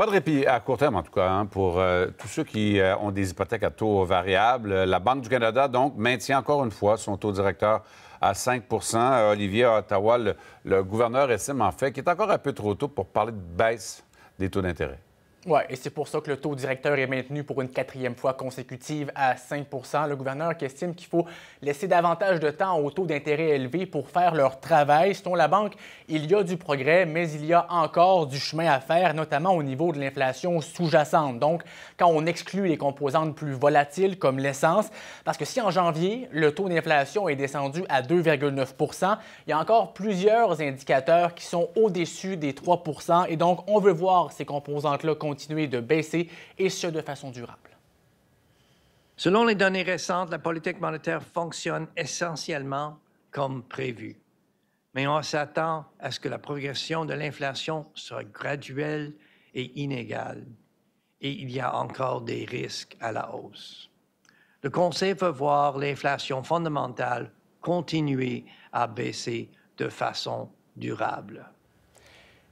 Pas de répit à court terme, en tout cas, hein, pour euh, tous ceux qui euh, ont des hypothèques à taux variable. La Banque du Canada, donc, maintient encore une fois son taux directeur à 5 euh, Olivier, Ottawa, le, le gouverneur estime, en fait, qu'il est encore un peu trop tôt pour parler de baisse des taux d'intérêt. Oui, et c'est pour ça que le taux directeur est maintenu pour une quatrième fois consécutive à 5 Le gouverneur qui estime qu'il faut laisser davantage de temps aux taux d'intérêt élevés pour faire leur travail. Selon la banque, il y a du progrès, mais il y a encore du chemin à faire, notamment au niveau de l'inflation sous-jacente. Donc, quand on exclut les composantes plus volatiles comme l'essence, parce que si en janvier, le taux d'inflation est descendu à 2,9 il y a encore plusieurs indicateurs qui sont au-dessus des 3 et donc on veut voir ces composantes-là continuer de baisser, et ce, de façon durable. Selon les données récentes, la politique monétaire fonctionne essentiellement comme prévu. Mais on s'attend à ce que la progression de l'inflation soit graduelle et inégale. Et il y a encore des risques à la hausse. Le Conseil veut voir l'inflation fondamentale continuer à baisser de façon durable.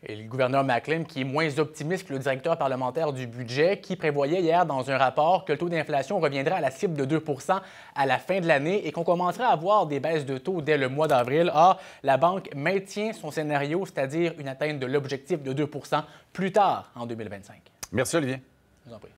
Et le gouverneur McLean, qui est moins optimiste que le directeur parlementaire du budget, qui prévoyait hier dans un rapport que le taux d'inflation reviendrait à la cible de 2 à la fin de l'année et qu'on commencerait à avoir des baisses de taux dès le mois d'avril. Or, ah, la banque maintient son scénario, c'est-à-dire une atteinte de l'objectif de 2 plus tard en 2025. Merci, Olivier. Je vous en prie.